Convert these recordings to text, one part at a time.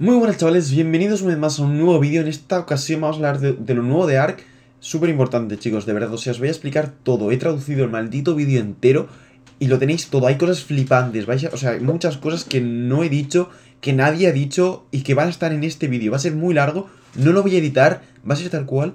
Muy buenas chavales, bienvenidos una vez más a un nuevo vídeo. En esta ocasión vamos a hablar de, lo nuevo de ARK. Súper importante chicos, de verdad, o sea, os voy a explicar todo. He traducido el maldito vídeo entero y lo tenéis todo. Hay cosas flipantes, ¿vais? o sea, hay muchas cosas que no he dicho, que nadie ha dicho y que van a estar en este vídeo. Va a ser muy largo, no lo voy a editar, va a ser tal cual.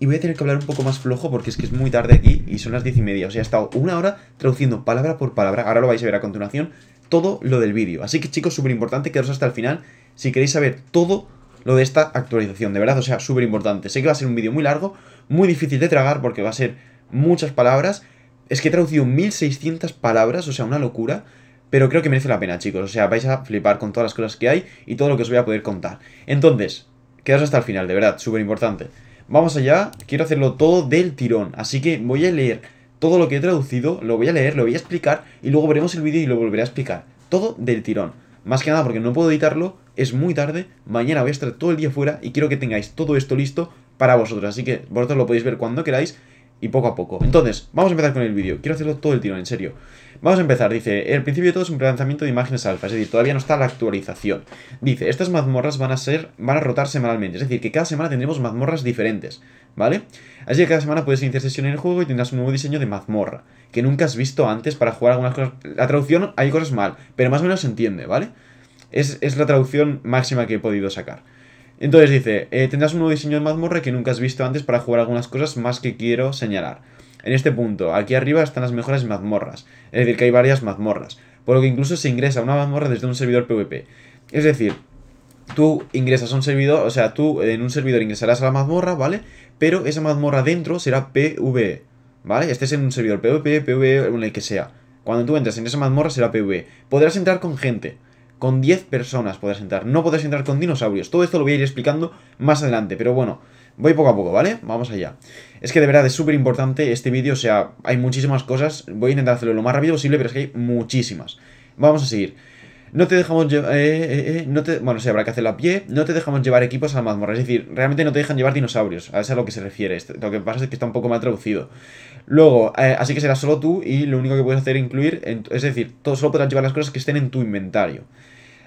Y voy a tener que hablar un poco más flojo porque es que es muy tarde aquí y son las diez y media. O sea, he estado una hora traduciendo palabra por palabra. Ahora lo vais a ver a continuación todo lo del vídeo. Así que chicos, súper importante quedaros hasta el final si queréis saber todo lo de esta actualización, de verdad, o sea, súper importante. Sé que va a ser un vídeo muy largo, muy difícil de tragar porque va a ser muchas palabras. Es que he traducido 1600 palabras, o sea, una locura, pero creo que merece la pena, chicos. O sea, vais a flipar con todas las cosas que hay y todo lo que os voy a poder contar. Entonces, quedaos hasta el final, de verdad, súper importante. Vamos allá, quiero hacerlo todo del tirón, así que voy a leer todo lo que he traducido, lo voy a leer, lo voy a explicar y luego veremos el vídeo y lo volveré a explicar. Todo del tirón. Más que nada porque no puedo editarlo es muy tarde, mañana voy a estar todo el día fuera y quiero que tengáis todo esto listo para vosotros, así que vosotros lo podéis ver cuando queráis y poco a poco. Entonces, vamos a empezar con el vídeo, quiero hacerlo todo el tiro, en serio. Vamos a empezar, dice, el principio de todo es un lanzamiento de imágenes alfa, es decir, todavía no está la actualización. Dice, estas mazmorras van a ser, van a rotar semanalmente, es decir, que cada semana tendremos mazmorras diferentes, ¿vale? Así que cada semana puedes iniciar sesión en el juego y tendrás un nuevo diseño de mazmorra, que nunca has visto antes para jugar algunas cosas. La traducción hay cosas mal, pero más o menos se entiende, ¿vale? vale es, la traducción máxima que he podido sacar. Entonces dice, eh, tendrás un nuevo diseño de mazmorra que nunca has visto antes para jugar algunas cosas más que quiero señalar. En este punto, aquí arriba están las mejores mazmorras, es decir, que hay varias mazmorras, por lo que incluso se ingresa a una mazmorra desde un servidor PvP. Es decir, tú ingresas a un servidor, o sea, tú en un servidor ingresarás a la mazmorra, ¿vale? Pero esa mazmorra dentro será PvE, ¿vale? Estés en un servidor PvP, PvE, en el que sea. Cuando tú entras en esa mazmorra será PvE. Podrás entrar con gente, con 10 personas podrás entrar. No podrás entrar con dinosaurios. Todo esto lo voy a ir explicando más adelante, pero bueno, voy poco a poco, ¿vale? Vamos allá. Es que de verdad es súper importante este vídeo, o sea, hay muchísimas cosas. Voy a intentar hacerlo lo más rápido posible, pero es que hay muchísimas. Vamos a seguir. No te dejamos llevar... Eh, eh, eh, eh, no bueno, sí, habrá que hacerlo a pie. No te dejamos llevar equipos a la mazmorra. Es decir, realmente no te dejan llevar dinosaurios. A eso es a lo que se refiere. Este, lo que pasa es que está un poco mal traducido. Luego, así que será solo tú y lo único que puedes hacer es incluir... es decir, solo podrás llevar las cosas que estén en tu inventario.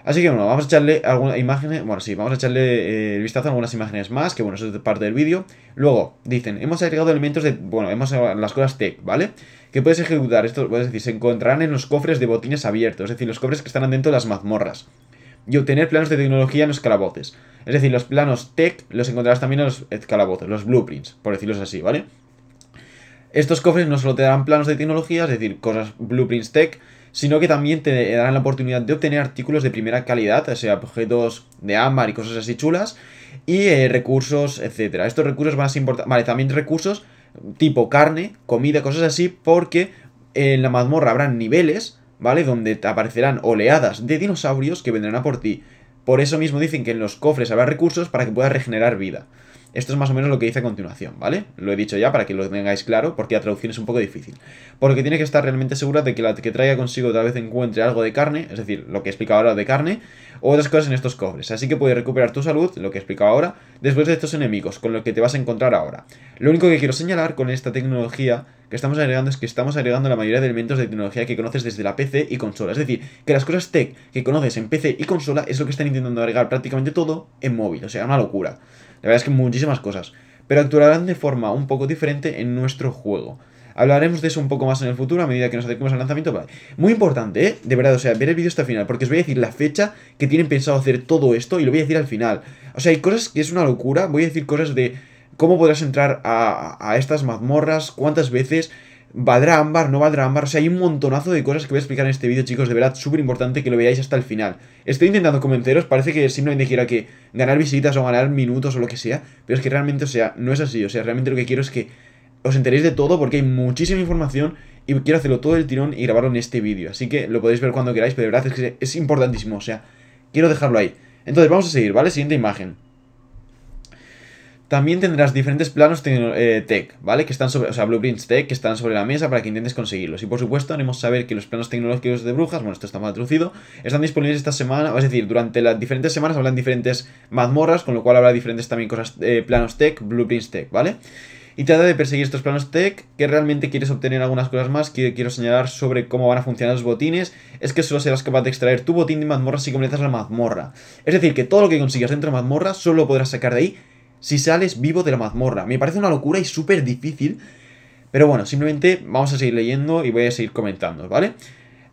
Así que bueno, vamos a echarle algunas imágenes, bueno sí, vamos a echarle el eh, vistazo a algunas imágenes más, que bueno, eso es parte del vídeo. Luego, dicen, hemos agregado elementos de, bueno, hemos las cosas tech, ¿vale? Que puedes ejecutar, esto, es decir, se encontrarán en los cofres de botines abiertos, es decir, los cofres que están dentro de las mazmorras. Y obtener planos de tecnología en los escalaboces. Es decir, los planos tech los encontrarás también en los calabozos, los blueprints, por decirlos así, ¿vale? Estos cofres no solo te darán planos de tecnología, es decir, cosas blueprints tech, sino que también te darán la oportunidad de obtener artículos de primera calidad, o sea, objetos de ámbar y cosas así chulas, y eh, recursos, etcétera. Estos recursos más a importantes, vale, también recursos tipo carne, comida, cosas así, porque en la mazmorra habrá niveles, ¿vale? Donde te aparecerán oleadas de dinosaurios que vendrán a por ti. Por eso mismo dicen que en los cofres habrá recursos para que puedas regenerar vida. Esto es más o menos lo que dice a continuación, ¿vale? Lo he dicho ya para que lo tengáis claro, porque la traducción es un poco difícil. porque tiene que estar realmente segura de que la que traiga consigo tal vez encuentre algo de carne, es decir, lo que he explicado ahora de carne, o otras cosas en estos cofres. Así que puede recuperar tu salud, lo que he explicado ahora, después de estos enemigos, con los que te vas a encontrar ahora. Lo único que quiero señalar con esta tecnología que estamos agregando es que estamos agregando la mayoría de elementos de tecnología que conoces desde la PC y consola. Es decir, que las cosas tech que conoces en PC y consola es lo que están intentando agregar prácticamente todo en móvil. O sea, una locura. La verdad es que muchísimas cosas. Pero actuarán de forma un poco diferente en nuestro juego. Hablaremos de eso un poco más en el futuro a medida que nos acerquemos al lanzamiento. Muy importante, ¿eh? De verdad, o sea, ver el vídeo hasta el final, porque os voy a decir la fecha que tienen pensado hacer todo esto y lo voy a decir al final. O sea, hay cosas que es una locura, voy a decir cosas de cómo podrás entrar a, a estas mazmorras, cuántas veces, ¿Valdrá ámbar? ¿No valdrá ámbar? O sea, hay un montonazo de cosas que voy a explicar en este vídeo, chicos. De verdad, súper importante que lo veáis hasta el final. Estoy intentando convenceros, parece que simplemente quiero que ganar visitas o ganar minutos o lo que sea. Pero es que realmente, o sea, no es así. O sea, realmente lo que quiero es que os enteréis de todo porque hay muchísima información y quiero hacerlo todo el tirón y grabarlo en este vídeo. Así que lo podéis ver cuando queráis, pero de verdad es que es importantísimo. O sea, quiero dejarlo ahí. Entonces, vamos a seguir, ¿vale? Siguiente imagen. También tendrás diferentes planos eh, tech, ¿vale? Que están sobre, o sea, blueprints tech que están sobre la mesa para que intentes conseguirlos. Y por supuesto, haremos saber que los planos tecnológicos de brujas, bueno, esto está mal traducido, están disponibles esta semana, es decir, durante las diferentes semanas hablan diferentes mazmorras, con lo cual habrá diferentes también cosas, eh, planos tech, blueprints tech, ¿vale? y trata de perseguir estos planos tech, que realmente quieres obtener algunas cosas más que quiero señalar sobre cómo van a funcionar los botines, es que solo serás capaz de extraer tu botín de mazmorra si completas la mazmorra. Es decir, que todo lo que consigas dentro de mazmorra solo podrás sacar de ahí si sales vivo de la mazmorra. Me parece una locura y súper difícil. Pero bueno, simplemente vamos a seguir leyendo y voy a seguir comentando, ¿vale?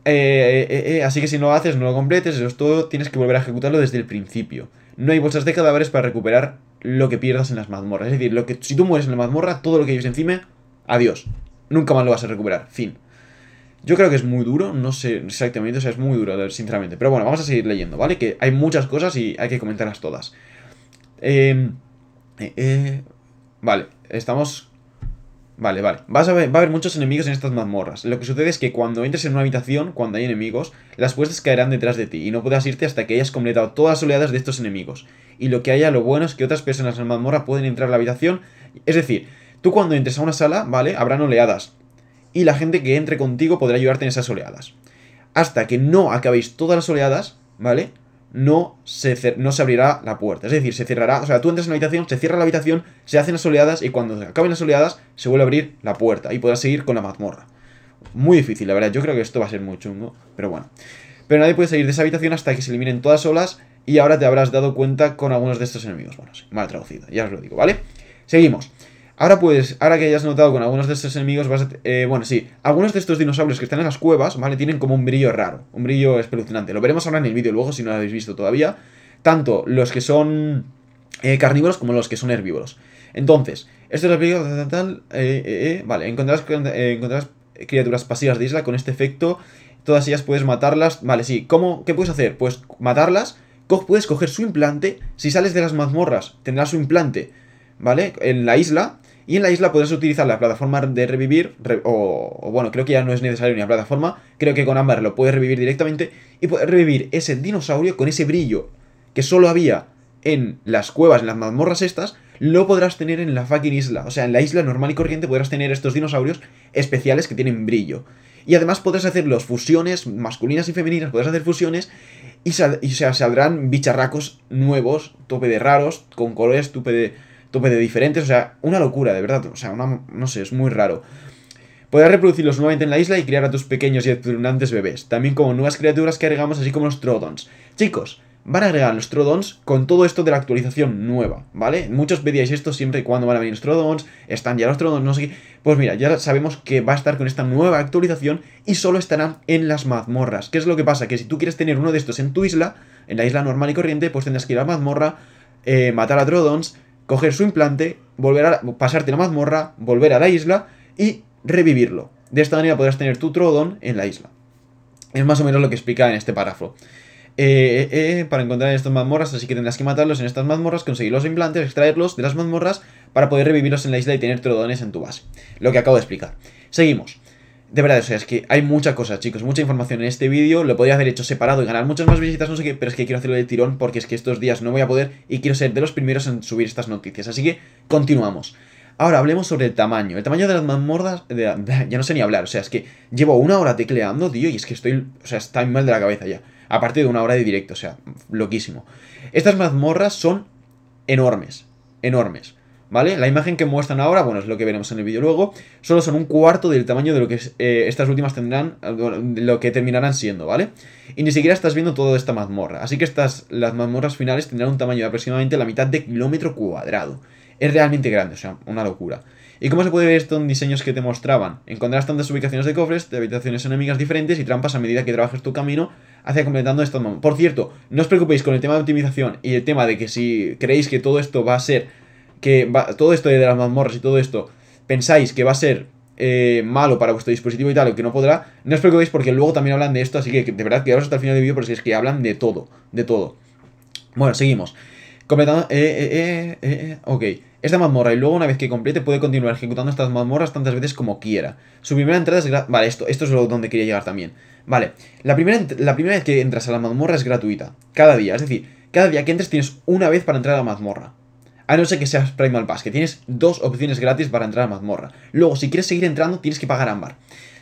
Eh, eh, eh, así que si no lo haces, no lo completes, eso es todo, tienes que volver a ejecutarlo desde el principio. No hay bolsas de cadáveres para recuperar lo que pierdas en las mazmorras. Es decir, lo que, si tú mueres en la mazmorra, todo lo que lleves encima, adiós. Nunca más lo vas a recuperar. Fin. Yo creo que es muy duro, no sé exactamente, o sea, es muy duro, sinceramente. Pero bueno, vamos a seguir leyendo, ¿vale? Que hay muchas cosas y hay que comentarlas todas. Eh, eh, eh, vale, estamos... Vale, vale. a va a haber muchos enemigos en estas mazmorras. Lo que sucede es que cuando entres en una habitación, cuando hay enemigos, las puestas caerán detrás de ti y no podrás irte hasta que hayas completado todas las oleadas de estos enemigos. Y lo que haya, lo bueno es que otras personas en la mazmorra pueden entrar a la habitación. Es decir, tú cuando entres a una sala, ¿vale? Habrán oleadas. Y la gente que entre contigo podrá ayudarte en esas oleadas. Hasta que no acabéis todas las oleadas, ¿vale? no se, no se abrirá la puerta. Es decir, se cerrará, o sea, tú entras en la habitación, se cierra la habitación, se hacen las oleadas y cuando acaben las oleadas se vuelve a abrir la puerta y podrás seguir con la mazmorra. Muy difícil, la verdad, yo creo que esto va a ser muy chungo, pero bueno. Pero nadie puede salir de esa habitación hasta que se eliminen todas solas y ahora te habrás dado cuenta con algunos de estos enemigos. Bueno, mal traducido, ya os lo digo, ¿vale? Seguimos. Ahora pues, ahora que hayas notado con algunos de estos enemigos, eh, bueno, sí, algunos de estos dinosaurios que están en las cuevas, ¿vale? Tienen como un brillo raro, un brillo espeluznante. Lo veremos ahora en el vídeo luego si no lo habéis visto todavía. Tanto los que son eh, carnívoros como los que son herbívoros. Entonces, esto es Tal, vale, encontrarás, criaturas pasivas de isla con este efecto. Todas ellas puedes matarlas. Vale, sí, ¿cómo? ¿Qué puedes hacer? Pues matarlas, puedes coger su implante. Si sales de las mazmorras, tendrás su implante, ¿vale? En la isla y en la isla podrás pues, utilizar la plataforma de revivir, o, bueno, creo que ya no es necesario una plataforma, creo que con Amber lo puedes revivir directamente, y puedes revivir ese dinosaurio con ese brillo que solo había en las cuevas, en las mazmorras estas, lo podrás tener en la fucking isla. O sea, en la isla normal y corriente podrás tener estos dinosaurios especiales que tienen brillo. Y además podrás hacer los fusiones masculinas y femeninas, podrás hacer fusiones y, sea, saldrán bicharracos nuevos, tope de raros, con colores tope de tope de diferentes, o sea, una locura, de verdad, o sea, no sé, es muy raro. Podrás reproducirlos nuevamente en la isla y criar a tus pequeños y abundantes bebés, también como nuevas criaturas que agregamos, así como los Trodons. Chicos, van a agregar los Trodons con todo esto de la actualización nueva, ¿vale? Muchos pedíais esto siempre y cuando van a venir los Trodons, están ya los Trodons, no sé qué. Pues mira, ya sabemos que va a estar con esta nueva actualización y solo estarán en las mazmorras. ¿Qué es lo que pasa? Que si tú quieres tener uno de estos en tu isla, en la isla normal y corriente, pues tendrás que ir a la mazmorra, eh, matar a Trodons, coger su implante, volver a pasarte la mazmorra, volver a la isla y revivirlo. De esta manera podrás tener tu Troodon en la isla. Es más o menos lo que explica en este párrafo. Eh, eh, eh, para encontrar estas mazmorras, así que tendrás que matarlos en estas mazmorras, conseguir los implantes, extraerlos de las mazmorras para poder revivirlos en la isla y tener trodones en tu base. Lo que acabo de explicar. Seguimos. De verdad, o sea, es que hay mucha cosa, chicos, mucha información en este vídeo. Lo podría haber hecho separado y ganar muchas más visitas, no sé qué, pero es que quiero hacerlo de tirón porque es que estos días no voy a poder y quiero ser de los primeros en subir estas noticias. Así que continuamos. Ahora hablemos sobre el tamaño. El tamaño de las mazmorras. ya no sé ni hablar. O sea, es que llevo una hora tecleando, tío, y es que estoy. O sea, está mal de la cabeza ya. a partir de una hora de directo, o sea, loquísimo. Estas mazmorras son enormes. Enormes. ¿vale? La imagen que muestran ahora, bueno, es lo que veremos en el vídeo luego, solo son un cuarto del tamaño de lo que eh, estas últimas tendrán, eh, lo que terminarán siendo, ¿vale? Y ni siquiera estás viendo toda esta mazmorra, así que estas, las mazmorras finales tendrán un tamaño de aproximadamente la mitad de kilómetro cuadrado. Es realmente grande, o sea, una locura. ¿Y cómo se puede ver esto en diseños que te mostraban? Encontrarás tantas ubicaciones de cofres, de habitaciones enemigas diferentes y trampas a medida que trabajes tu camino hacia completando estas Por cierto, no os preocupéis con el tema de optimización y el tema de que si creéis que todo esto va a ser que todo esto de las mazmorras y todo esto pensáis que va a ser eh, malo para vuestro dispositivo y tal, o que no podrá, no os preocupéis porque luego también hablan de esto, así que de verdad quedaros hasta el final del vídeo porque es que hablan de todo, de todo. Bueno, seguimos. Completando... Eh, eh, eh, eh ok. Esta mazmorra y luego una vez que complete puede continuar ejecutando estas mazmorras tantas veces como quiera. Su primera entrada es... Vale, esto, esto es lo donde quería llegar también. Vale, la primera, la primera vez que entras a la mazmorra es gratuita, cada día. Es decir, cada día que entres tienes una vez para entrar a la mazmorra. A no ser que seas Primal Pass, que tienes dos opciones gratis para entrar a mazmorra. Luego, si quieres seguir entrando, tienes que pagar ámbar.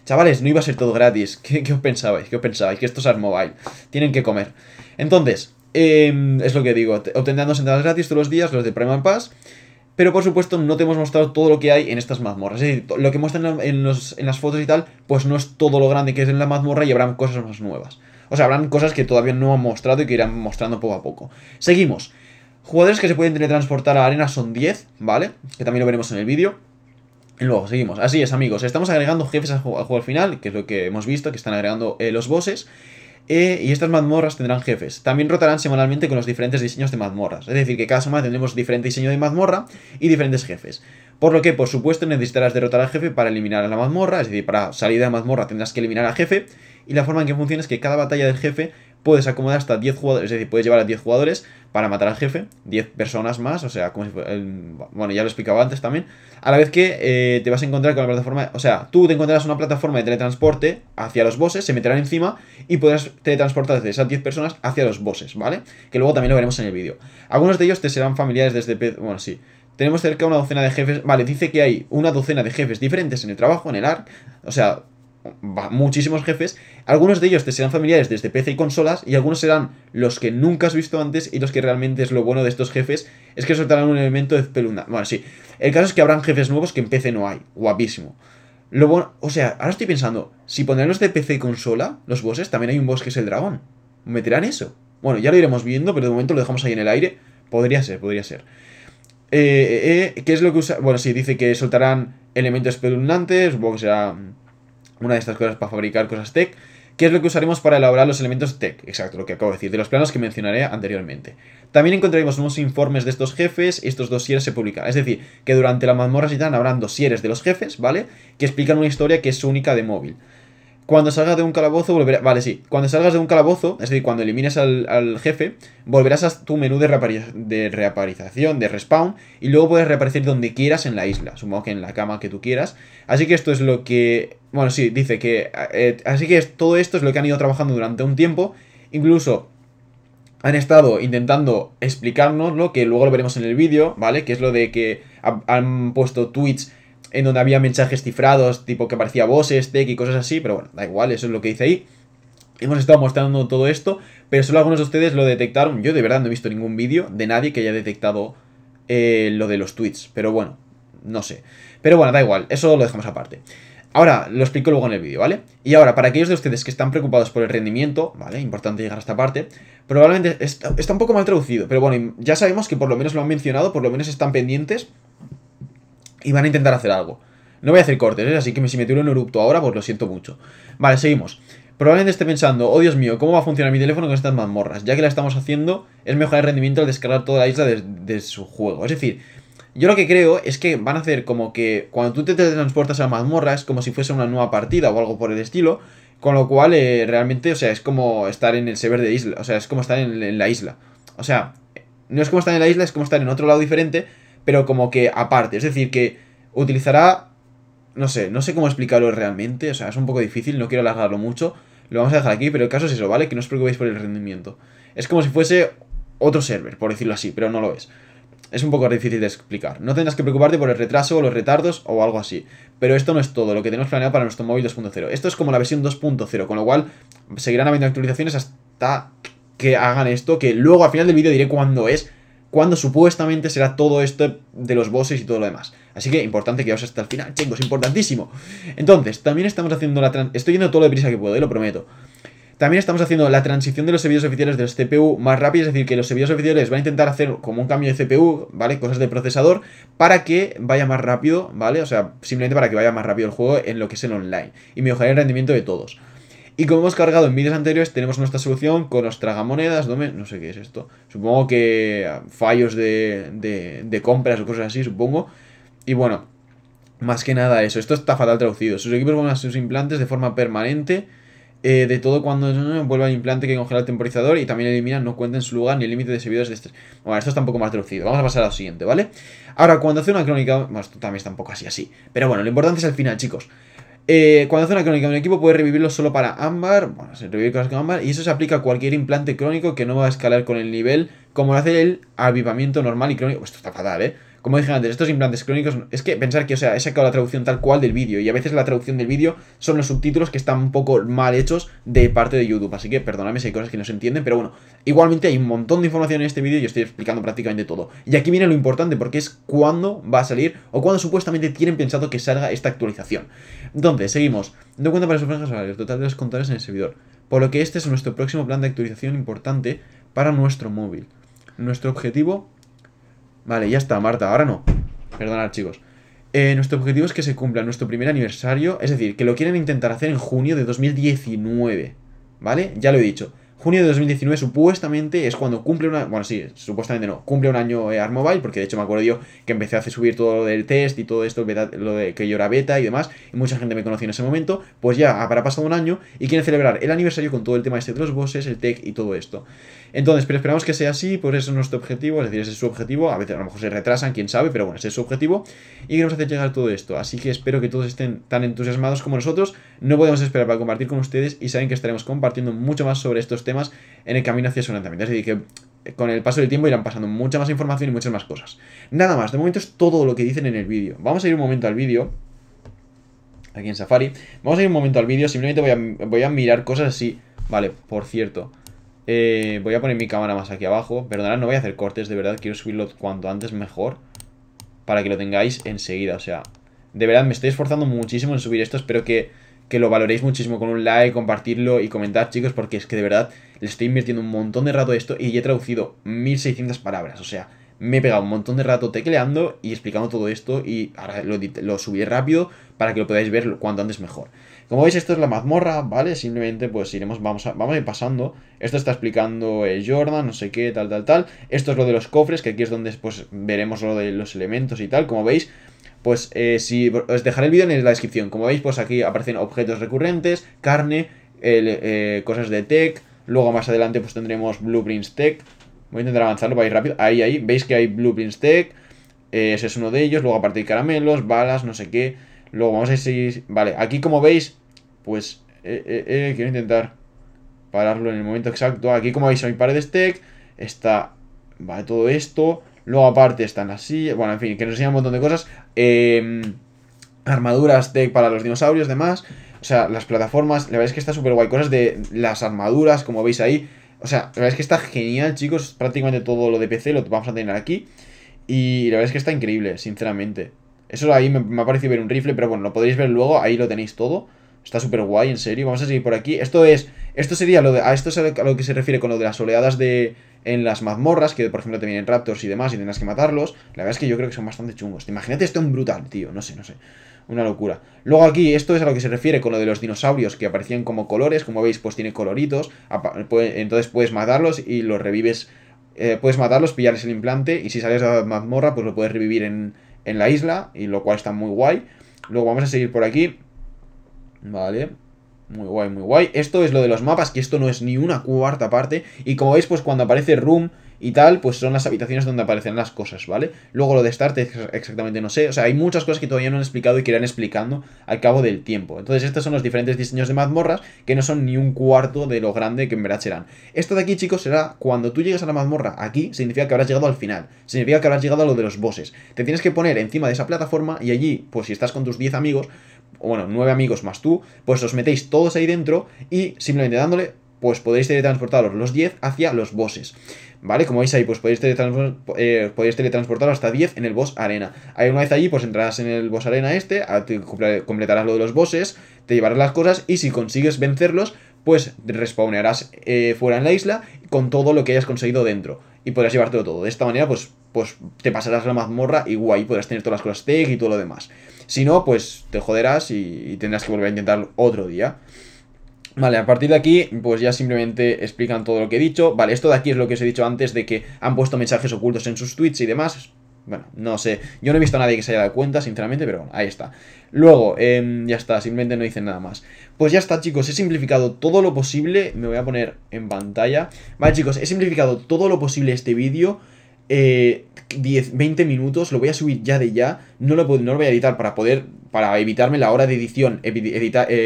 Chavales, no iba a ser todo gratis. ¿Qué, os pensabais? ¿Qué os pensabais? Que esto es mobile. Tienen que comer. Entonces, em, es lo que digo. Obtendrán dos entradas gratis todos los días, los de Primal Pass. Pero por supuesto no te hemos mostrado todo lo que hay en estas mazmorras. Es decir, lo que muestran en, en las fotos y tal, pues no es todo lo grande que es en la mazmorra y habrán cosas más nuevas. O sea, habrán cosas que todavía no han mostrado y que irán mostrando poco a poco. Seguimos. Jugadores que se pueden teletransportar a arena son 10, ¿vale? Que también lo veremos en el vídeo. Y luego seguimos. Así es, amigos. Estamos agregando jefes al juego, al final, que es lo que hemos visto, que están agregando eh, los bosses. Eh, y estas mazmorras tendrán jefes. También rotarán semanalmente con los diferentes diseños de mazmorras. Es decir, que cada semana tendremos diferente diseño de mazmorra y diferentes jefes. Por lo que, por supuesto, necesitarás derrotar al jefe para eliminar a la mazmorra. Es decir, para salir de la mazmorra tendrás que eliminar al jefe. Y la forma en que funciona es que cada batalla del jefe puedes acomodar hasta 10 jugadores, es decir, puedes llevar a 10 jugadores para matar al jefe, 10 personas más, o sea, como si bueno, ya lo explicaba antes también, a la vez que eh, te vas a encontrar con la plataforma, o sea, tú te encontrarás una plataforma de teletransporte hacia los bosses, se meterán encima y podrás teletransportar desde esas 10 personas hacia los bosses, ¿vale? Que luego también lo veremos en el vídeo. Algunos de ellos te serán familiares desde, este bueno, sí, tenemos cerca de una docena de jefes. Vale, dice que hay una docena de jefes diferentes en el trabajo, en el ARC. O sea, muchísimos jefes. Algunos de ellos te serán familiares desde este PC y consolas, y algunos serán los que nunca has visto antes y los que realmente es lo bueno de estos jefes, es que soltarán un elemento de pelundante. Bueno, sí. El caso es que habrán jefes nuevos que en PC no hay. Guapísimo. Lo bueno, o sea, ahora estoy pensando, si pondrán los de PC y consola, los bosses, también hay un boss que es el dragón. ¿Meterán eso? Bueno, ya lo iremos viendo, pero de momento lo dejamos ahí en el aire. Podría ser, podría ser. Eh, eh, eh ¿Qué es lo que usa? Bueno, sí, dice que soltarán elementos espeluznantes, supongo sea una de estas cosas para fabricar cosas tech, que es lo que usaremos para elaborar los elementos tech, exacto, lo que acabo de decir, de los planos que mencionaré anteriormente. También encontraremos unos informes de estos jefes, estos dosieres se publican es decir, que durante la mazmorra están habrán dosieres de los jefes, ¿vale? Que explican una historia que es única de móvil. Cuando salgas de un calabozo, volverás. Vale, sí. Cuando salgas de un calabozo, es decir, cuando elimines al, jefe, volverás a tu menú de, de reaparización, de respawn, y luego puedes reaparecer donde quieras en la isla. Supongo que en la cama que tú quieras. Así que esto es lo que. Bueno, sí, dice que. Eh, así que todo esto es lo que han ido trabajando durante un tiempo. Incluso han estado intentando explicarnos, lo Que luego lo veremos en el vídeo, ¿vale? Que es lo de que han puesto tweets en donde había mensajes cifrados, tipo que parecía voces, tech y cosas así, pero bueno, da igual, eso es lo que dice ahí. Hemos estado mostrando todo esto, pero solo algunos de ustedes lo detectaron. Yo de verdad no he visto ningún vídeo de nadie que haya detectado eh, lo de los tweets, pero bueno, no sé. Pero bueno, da igual, eso lo dejamos aparte. Ahora, lo explico luego en el vídeo, ¿vale? Y ahora, para aquellos de ustedes que están preocupados por el rendimiento, ¿vale? Importante llegar a esta parte, probablemente está un poco mal traducido, pero bueno, ya sabemos que por lo menos lo han mencionado, por lo menos están pendientes y van a intentar hacer algo. No voy a hacer cortes, ¿eh? así que si me tiro en erupto ahora, pues lo siento mucho. Vale, seguimos. Probablemente esté pensando, oh Dios mío, ¿cómo va a funcionar mi teléfono con estas mazmorras? Ya que la estamos haciendo, es mejorar el rendimiento al descargar toda la isla de, su juego. Es decir, yo lo que creo es que van a hacer como que cuando tú te transportas a mazmorras, mazmorra es como si fuese una nueva partida o algo por el estilo. Con lo cual, eh, realmente, o sea, es como estar en el sever de isla. O sea, es como estar en, en, la isla. O sea, no es como estar en la isla, es como estar en otro lado diferente pero como que aparte. Es decir, que utilizará, no sé, no sé cómo explicarlo realmente, o sea, es un poco difícil, no quiero alargarlo mucho, lo vamos a dejar aquí, pero el caso es eso, ¿vale? Que no os preocupéis por el rendimiento. Es como si fuese otro server, por decirlo así, pero no lo es. Es un poco difícil de explicar. No tendrás que preocuparte por el retraso o los retardos o algo así. Pero esto no es todo lo que tenemos planeado para nuestro móvil 2.0. Esto es como la versión 2.0, con lo cual seguirán habiendo actualizaciones hasta que hagan esto, que luego al final del vídeo diré cuándo es, cuando supuestamente será todo esto de los bosses y todo lo demás. Así que importante que os hasta el final, chicos, importantísimo. Entonces, también estamos haciendo la... Estoy yendo todo lo deprisa que puedo, eh, lo prometo. También estamos haciendo la transición de los servidores oficiales de los CPU más rápido es decir, que los servidores oficiales van a intentar hacer como un cambio de CPU, ¿vale? Cosas de procesador, para que vaya más rápido, ¿vale? O sea, simplemente para que vaya más rápido el juego en lo que es el online. Y mejorar el rendimiento de todos. Y como hemos cargado en vídeos anteriores, tenemos nuestra solución con los tragamonedas, no sé qué es esto. Supongo que ah, fallos de, de, compras o cosas así, supongo. Y bueno, más que nada eso. Esto está fatal traducido. Sus equipos vuelven a sus implantes de forma permanente. Eh, de todo cuando vuelva el implante que congela el temporizador y también elimina, no cuenta en su lugar ni el límite de servidores de estrés. Bueno, esto está un poco más traducido. Vamos a pasar al siguiente, ¿vale? Ahora, cuando hace una crónica. Bueno, esto también está un así, así. Pero bueno, lo importante es el final, chicos. Eh, cuando hace una crónica, un equipo puede revivirlo solo para ámbar. Bueno, se con ámbar. Y eso se aplica a cualquier implante crónico que no va a escalar con el nivel, como lo hace el avivamiento normal y crónico. Pues esto está fatal, ¿eh? Como dije antes, estos implantes crónicos, es que pensar que, o sea, he sacado la traducción tal cual del vídeo y a veces la traducción del vídeo son los subtítulos que están un poco mal hechos de parte de YouTube, así que perdóname si hay cosas que no se entienden, pero bueno, igualmente hay un montón de información en este vídeo y estoy explicando prácticamente todo. Y aquí viene lo importante porque es cuándo va a salir o cuándo supuestamente tienen pensado que salga esta actualización. Entonces, seguimos. No cuenta para sus franjas total de los contadores en el servidor. Por lo que este es nuestro próximo plan de actualización importante para nuestro móvil. Nuestro objetivo Vale, ya está, Marta, ahora no. Perdonad, chicos. Eh, nuestro objetivo es que se cumpla nuestro primer aniversario, es decir, que lo quieren intentar hacer en junio de 2019, ¿vale? Ya lo he dicho. Junio de 2019 supuestamente es cuando cumple una... Bueno, sí, supuestamente no. Cumple un año eh, Armobile, porque de hecho me acuerdo yo que empecé a hacer subir todo lo del test y todo esto, lo de que yo era beta y demás, y mucha gente me conocía en ese momento, pues ya habrá pasado un año y quieren celebrar el aniversario con todo el tema este de los bosses, el tech y todo esto. Entonces, pero esperamos que sea así, pues eso es nuestro objetivo, es decir, ese es su objetivo, a veces a lo mejor se retrasan, quién sabe, pero bueno, ese es su objetivo y queremos hacer llegar todo esto, así que espero que todos estén tan entusiasmados como nosotros, no podemos esperar para compartir con ustedes y saben que estaremos compartiendo mucho más sobre estos temas temas en el camino hacia su lanzamiento. Así que eh, con el paso del tiempo irán pasando mucha más información y muchas más cosas. Nada más, de momento es todo lo que dicen en el vídeo. Vamos a ir un momento al vídeo. Aquí en Safari. Vamos a ir un momento al vídeo. Simplemente voy a, mirar cosas así. Vale, por cierto. Eh, voy a poner mi cámara más aquí abajo. Perdonad, no voy a hacer cortes, de verdad. Quiero subirlo cuanto antes mejor. Para que lo tengáis enseguida. O sea, de verdad me estoy esforzando muchísimo en subir esto. Espero que que lo valoréis muchísimo con un like, compartirlo y comentar, chicos, porque es que de verdad le estoy invirtiendo un montón de rato esto y he traducido 1600 palabras, o sea, me he pegado un montón de rato tecleando y explicando todo esto y ahora lo, lo subí rápido para que lo podáis ver cuanto antes mejor. Como veis, esto es la mazmorra, ¿vale? Simplemente pues iremos, vamos a, vamos ir pasando. Esto está explicando el eh, Jordan, no sé qué, tal, tal, tal. Esto es lo de los cofres, que aquí es donde pues veremos lo de los elementos y tal. Como veis, pues eh, si os dejaré el vídeo en la descripción. Como veis, pues aquí aparecen objetos recurrentes, carne, eh, cosas de tech. Luego más adelante pues tendremos blueprints tech. Voy a intentar avanzarlo para ir rápido. Ahí, ahí, veis que hay blueprints tech. Eh, ese es uno de ellos. Luego aparte hay caramelos, balas, no sé qué. Luego vamos a seguir... Vale, aquí como veis, pues... quiero intentar pararlo en el momento exacto. Aquí como veis hay paredes tech. Está... Vale, todo esto. Luego aparte están así, bueno, en fin, que nos enseñan un montón de cosas. Em, armaduras tech para los dinosaurios, demás. O sea, las plataformas, la verdad es que está súper guay. Cosas de las armaduras, como veis ahí. O sea, la verdad es que está genial, chicos. Prácticamente todo lo de PC lo vamos a tener aquí. Y la verdad es que está increíble, sinceramente. Eso ahí me, me ha parecido ver un rifle, pero bueno, lo podéis ver luego. Ahí lo tenéis todo. Está súper guay, en serio. Vamos a seguir por aquí. Esto es. Esto sería lo de. A esto es a lo que se refiere con lo de las oleadas de en las mazmorras, que por ejemplo te vienen raptors y demás y tendrás que matarlos, la verdad es que yo creo que son bastante chungos. imagínate esto un brutal, tío, no sé, no sé. Una locura. Luego aquí, esto es a lo que se refiere con lo de los dinosaurios que aparecían como colores, como veis, pues tiene coloritos, entonces puedes matarlos y los revives, eh, puedes matarlos, pillarles el implante y si sales de la mazmorra, pues lo puedes revivir en, en la isla, y lo cual está muy guay. Luego vamos a seguir por aquí. Vale, muy guay, muy guay. Esto es lo de los mapas, que esto no es ni una cuarta parte. Y como veis, pues cuando aparece room y tal, pues son las habitaciones donde aparecen las cosas, ¿vale? Luego lo de start exactamente no sé. O sea, hay muchas cosas que todavía no han explicado y que irán explicando al cabo del tiempo. Entonces estos son los diferentes diseños de mazmorras, que no son ni un cuarto de lo grande que en verdad serán. Esto de aquí, chicos, será cuando tú llegues a la mazmorra aquí, significa que habrás llegado al final. Significa que habrás llegado a lo de los bosses. Te tienes que poner encima de esa plataforma y allí, pues si estás con tus 10 amigos, bueno, nueve amigos más tú, pues os metéis todos ahí dentro y simplemente dándole, pues podéis teletransportarlos los 10 hacia los bosses. ¿Vale? Como veis ahí, pues podéis, teletransportarlos eh, teletransportar hasta 10 en el boss arena. Ahí una vez allí, pues entrarás en el boss arena este, completarás lo de los bosses, te llevarás las cosas y si consigues vencerlos, pues respawnearás eh, fuera en la isla con todo lo que hayas conseguido dentro. Y podrás llevártelo todo. De esta manera, pues, pues te pasarás la mazmorra y guay, podrás tener todas las cosas tech y todo lo demás. Si no, pues te joderás y, tendrás que volver a intentarlo otro día. Vale, a partir de aquí, pues ya simplemente explican todo lo que he dicho. Vale, esto de aquí es lo que os he dicho antes de que han puesto mensajes ocultos en sus tweets y demás. Bueno, no sé. Yo no he visto a nadie que se haya dado cuenta, sinceramente, pero bueno, ahí está. Luego, em, ya está, simplemente no dicen nada más. Pues ya está, chicos, he simplificado todo lo posible. Me voy a poner en pantalla. Vale, chicos, he simplificado todo lo posible este vídeo eh, 10, 20 minutos, lo voy a subir ya de ya, no lo, no voy a editar para poder, para evitarme la hora de edición, eh,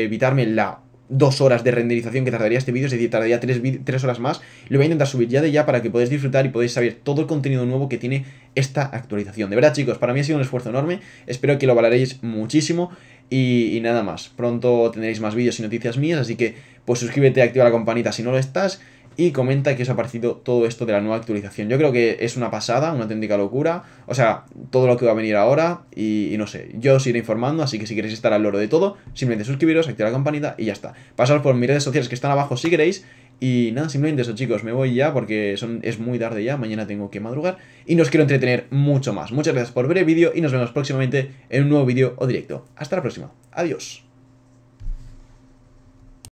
evitarme la dos horas de renderización que tardaría este vídeo, es decir, tardaría 3 horas más, lo voy a intentar subir ya de ya para que podáis disfrutar y podáis saber todo el contenido nuevo que tiene esta actualización. De verdad, chicos, para mí ha sido un esfuerzo enorme, espero que lo valoréis muchísimo y, y nada más. Pronto tendréis más vídeos y noticias mías, así que pues suscríbete, activa la campanita si no lo estás y comenta que os ha parecido todo esto de la nueva actualización. Yo creo que es una pasada, una auténtica locura. O sea, todo lo que va a venir ahora y, no sé, yo os iré informando, así que si queréis estar al loro de todo, simplemente suscribiros, activar la campanita y ya está. Pasaros por mis redes sociales que están abajo si queréis. Y nada, simplemente eso chicos, me voy ya porque son, es muy tarde ya, mañana tengo que madrugar y nos quiero entretener mucho más. Muchas gracias por ver el vídeo y nos vemos próximamente en un nuevo vídeo o directo. Hasta la próxima, adiós.